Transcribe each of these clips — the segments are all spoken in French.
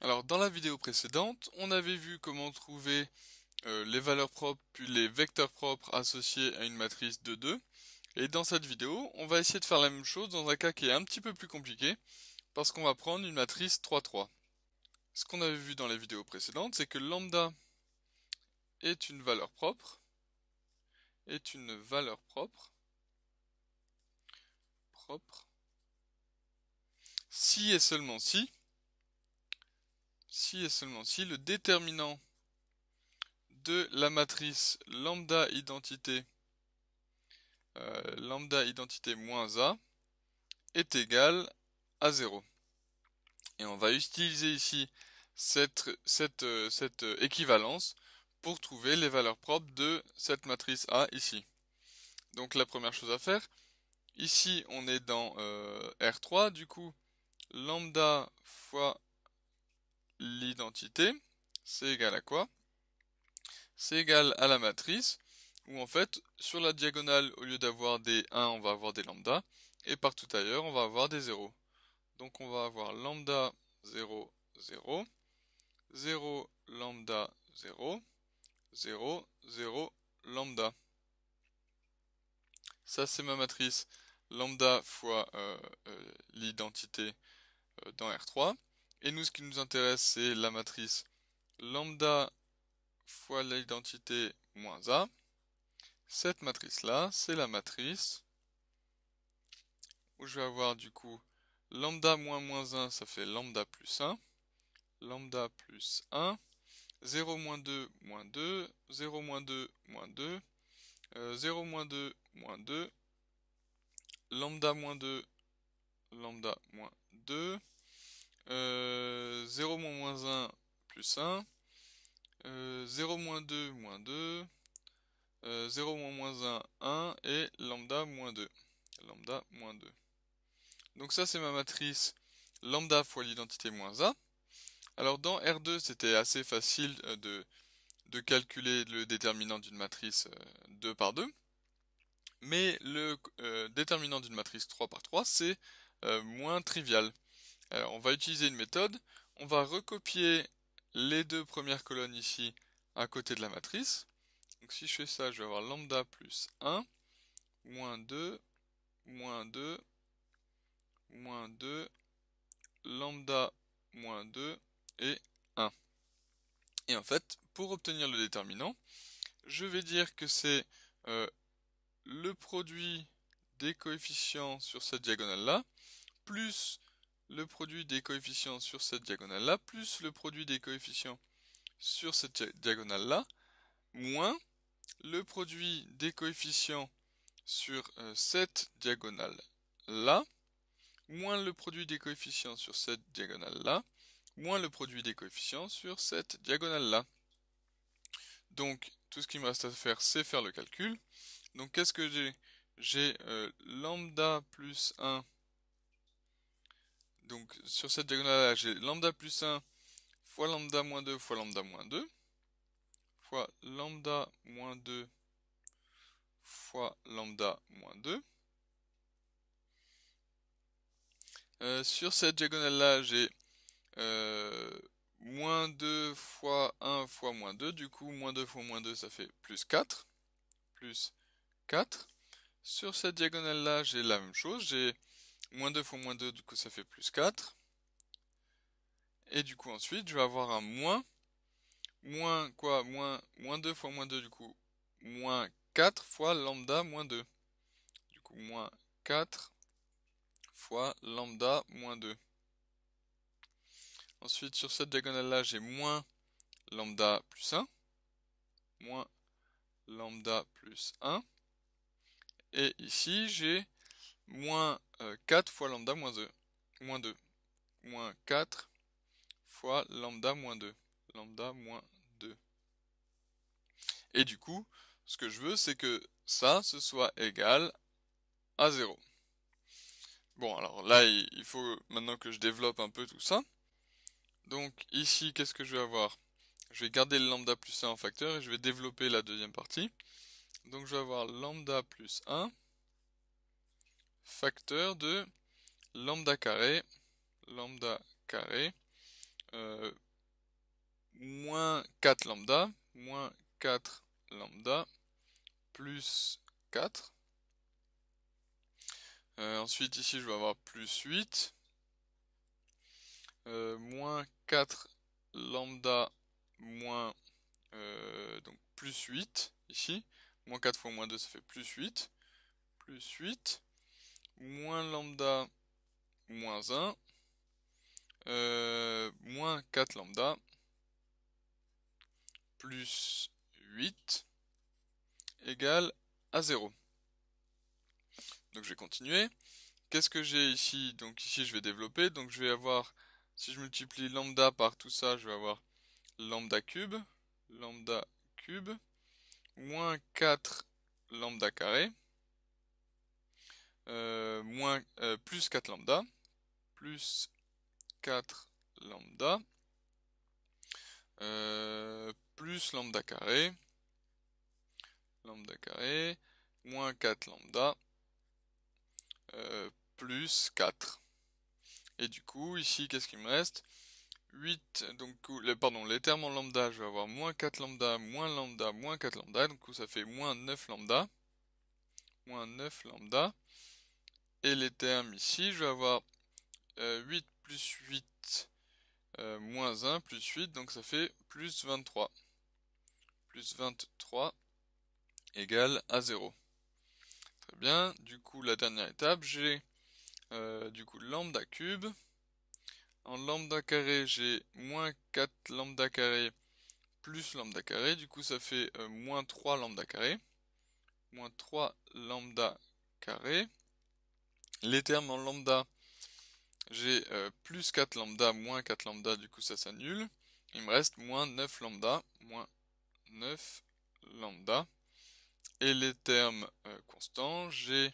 Alors dans la vidéo précédente, on avait vu comment trouver euh, les valeurs propres puis les vecteurs propres associés à une matrice de 2. Et dans cette vidéo, on va essayer de faire la même chose dans un cas qui est un petit peu plus compliqué, parce qu'on va prendre une matrice 3, 3. Ce qu'on avait vu dans la vidéo précédente, c'est que lambda est une valeur propre, est une valeur propre, propre, si et seulement si, si et seulement si le déterminant de la matrice lambda identité euh, lambda identité moins a est égal à 0. Et on va utiliser ici cette, cette, euh, cette euh, équivalence pour trouver les valeurs propres de cette matrice A ici. Donc la première chose à faire, ici on est dans R3, du coup lambda fois l'identité, c'est égal à quoi C'est égal à la matrice, où en fait, sur la diagonale, au lieu d'avoir des 1, on va avoir des lambda, et partout ailleurs, on va avoir des 0. Donc on va avoir lambda 0, 0, 0, lambda 0, 0, 0, lambda. Ça, c'est ma matrice lambda fois euh, euh, l'identité euh, dans R3. Et nous, ce qui nous intéresse, c'est la matrice lambda fois l'identité moins A. Cette matrice-là, c'est la matrice où je vais avoir du coup lambda moins moins 1, ça fait lambda plus 1, lambda plus 1, 0 moins 2 moins 2, 0 moins 2 moins 2, 0 euh, moins 2 moins 2, lambda moins 2, lambda moins 2, 0 euh, moins moins 1 plus 1. 0 euh, moins 2 moins 2. 0 euh, moins moins 1, 1. Et lambda moins 2. Lambda 2. Donc ça c'est ma matrice lambda fois l'identité moins A. Alors dans R2 c'était assez facile de, de calculer le déterminant d'une matrice 2 par 2. Mais le déterminant d'une matrice 3 par 3 c'est moins trivial. Alors, on va utiliser une méthode. On va recopier les deux premières colonnes ici à côté de la matrice. Donc si je fais ça, je vais avoir lambda plus 1, moins 2, moins 2, moins 2, lambda moins 2 et 1. Et en fait, pour obtenir le déterminant, je vais dire que c'est euh, le produit des coefficients sur cette diagonale-là, plus le produit des coefficients sur cette diagonale-là, plus le produit des coefficients sur cette diagonale-là, moins le produit des coefficients sur euh, cette diagonale-là, moins le produit des coefficients sur cette diagonale-là, moins le produit des coefficients sur cette diagonale-là. Donc, tout ce qu'il me reste à faire, c'est faire le calcul. Donc, qu'est-ce que j'ai J'ai euh, lambda plus 1 donc sur cette diagonale là, j'ai lambda plus 1 fois lambda moins 2 fois lambda moins 2 fois lambda moins 2 fois lambda moins 2. Euh, sur cette diagonale là, j'ai euh, moins 2 fois 1 fois moins 2. Du coup, moins 2 fois moins 2, ça fait plus 4. Plus 4. Sur cette diagonale là, j'ai la même chose. J'ai Moins 2 fois moins 2, du coup ça fait plus 4. Et du coup ensuite, je vais avoir un moins. Moins quoi Moins, 2 fois moins 2, du coup, moins 4 fois lambda moins 2. Du coup, moins 4 fois lambda moins 2. Ensuite, sur cette diagonale-là, j'ai moins lambda plus 1, moins lambda plus 1. Et ici, j'ai moins 4 euh, fois lambda moins 2. Moins 4 fois lambda moins 2. Lambda moins 2. Et du coup, ce que je veux, c'est que ça, ce soit égal à 0. Bon, alors là, il faut maintenant que je développe un peu tout ça. Donc ici, qu'est-ce que je vais avoir Je vais garder le lambda plus 1 en facteur et je vais développer la deuxième partie. Donc je vais avoir lambda plus 1 facteur de lambda carré, lambda carré, euh, moins 4 lambda, moins 4 lambda, plus 4. Euh, ensuite ici je vais avoir plus 8, euh, moins 4 lambda, moins donc plus 8 ici, moins 4 fois moins 2 ça fait plus 8, plus 8, moins lambda moins 1, euh, moins 4 lambda, plus 8, égale à 0. Donc je vais continuer. Qu'est-ce que j'ai ici Donc ici je vais développer, donc je vais avoir, si je multiplie lambda par tout ça, je vais avoir lambda cube, lambda cube, moins 4 lambda carré, euh, moins, euh, plus 4 lambda, plus 4 lambda, euh, plus lambda carré, lambda carré, moins 4 lambda, plus 4. Et du coup, ici, qu'est-ce qu'il me reste 8, donc, pardon, les termes en lambda, je vais avoir moins 4 lambda, moins lambda, moins 4 lambda, donc ça fait moins 9 lambda, moins 9 lambda, et les termes ici, je vais avoir 8 euh, plus 8 euh, moins 1 plus 8, donc ça fait plus 23. Plus 23 égale à 0. Très bien, du coup la dernière étape, j'ai euh, du coup lambda cube. En lambda carré, j'ai moins 4 lambda carré plus lambda carré, du coup ça fait moins 3 lambda carré. Moins 3 lambda carré les termes en lambda, j'ai euh, plus 4 lambda, moins 4 lambda, du coup ça s'annule. Il me reste moins 9 lambda, moins 9 lambda. Et les termes euh, constants, j'ai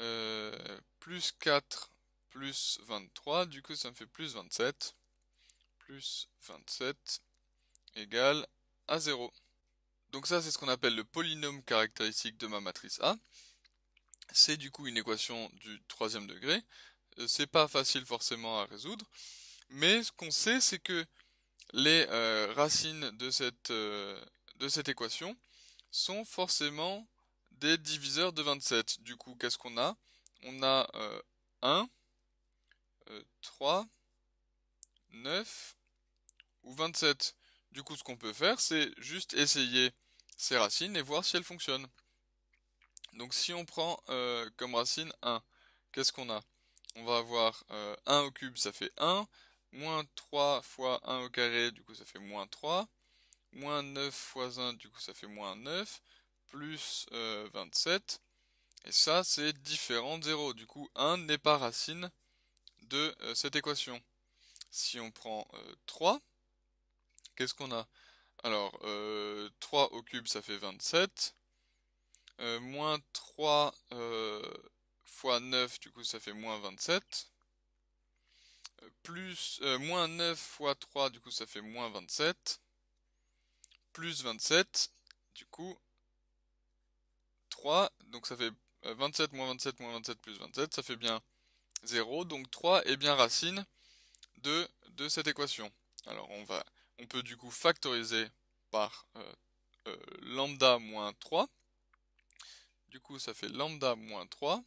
euh, plus 4 plus 23, du coup ça me fait plus 27, plus 27 égale à 0. Donc ça c'est ce qu'on appelle le polynôme caractéristique de ma matrice A. C'est du coup une équation du troisième degré. Euh, c'est pas facile forcément à résoudre. Mais ce qu'on sait, c'est que les euh, racines euh, de cette, équation sont forcément des diviseurs de 27. Du coup, qu'est-ce qu'on a On a 1, 3, 9 ou 27. Du coup, ce qu'on peut faire, c'est juste essayer ces racines et voir si elles fonctionnent. Donc si on prend euh, comme racine 1, qu'est-ce qu'on a On va avoir 1 euh, au cube, ça fait 1, moins 3 fois 1 au carré, du coup ça fait moins 3, moins 9 fois 1, du coup ça fait moins 9, plus 27, euh, et ça c'est différent de 0, du coup 1 n'est pas racine de cette équation. Si on prend 3, qu'est-ce qu'on a Alors 3 au cube ça fait 27, euh, moins 3 euh, fois 9, du coup ça fait moins 27. Euh, plus, moins 9 fois 3, du coup ça fait moins 27. Plus 27, du coup 3, donc ça fait 27 moins 27 moins 27 plus 27, ça fait bien 0. Donc 3 est bien racine de, de cette équation. Alors on va, on peut du coup factoriser par lambda moins 3. Du coup, ça fait lambda moins 3.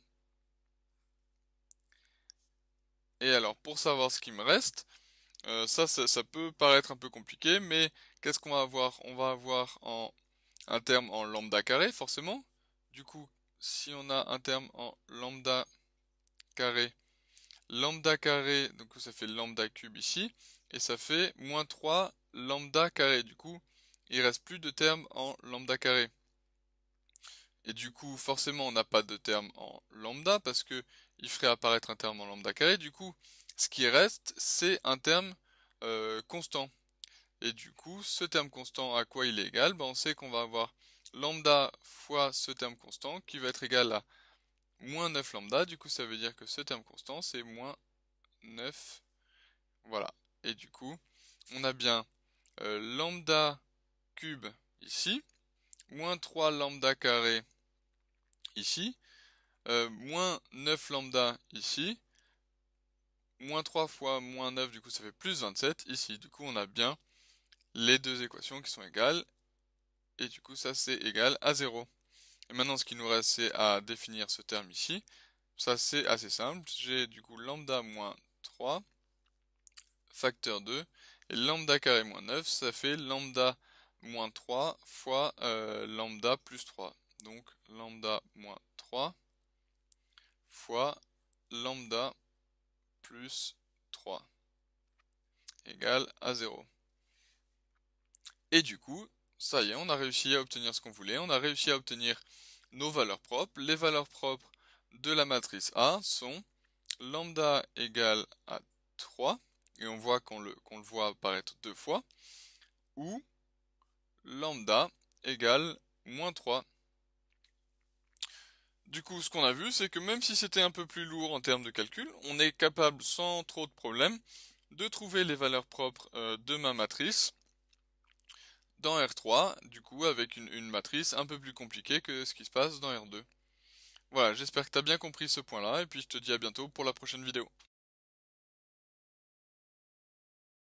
Et alors, pour savoir ce qui me reste, euh, ça, ça, peut paraître un peu compliqué, mais qu'est-ce qu'on va avoir On va avoir en, un terme en lambda carré, forcément. Du coup, si on a un terme en lambda carré, lambda carré, donc ça fait lambda cube ici, et ça fait moins 3 lambda carré. Du coup, il reste plus de termes en lambda carré. Et du coup, forcément, on n'a pas de terme en lambda parce que il ferait apparaître un terme en lambda carré. Du coup, ce qui reste, c'est un terme euh, constant. Et du coup, ce terme constant, à quoi il est égal ben, On sait qu'on va avoir lambda fois ce terme constant qui va être égal à moins 9 lambda. Du coup, ça veut dire que ce terme constant, c'est moins 9. Voilà. Et du coup, on a bien euh, lambda cube ici, moins 3 lambda carré ici, euh, moins 9 lambda ici, moins 3 fois moins 9, du coup ça fait plus 27 ici. Du coup on a bien les deux équations qui sont égales, et du coup ça c'est égal à 0. Et maintenant ce qu'il nous reste c'est à définir ce terme ici. Ça c'est assez simple, j'ai du coup lambda moins 3 facteur 2, et lambda carré moins 9, ça fait lambda moins 3 fois euh, lambda plus 3 donc lambda moins 3 fois lambda plus 3 égale à 0. Et du coup, ça y est, on a réussi à obtenir ce qu'on voulait. On a réussi à obtenir nos valeurs propres. Les valeurs propres de la matrice A sont lambda égale à 3, et on voit qu'on le, le, voit apparaître deux fois, ou lambda égale moins 3. Du coup, ce qu'on a vu, c'est que même si c'était un peu plus lourd en termes de calcul, on est capable sans trop de problèmes de trouver les valeurs propres euh, de ma matrice dans R3, du coup avec une, une matrice un peu plus compliquée que ce qui se passe dans R2. Voilà, j'espère que tu as bien compris ce point-là, et puis je te dis à bientôt pour la prochaine vidéo.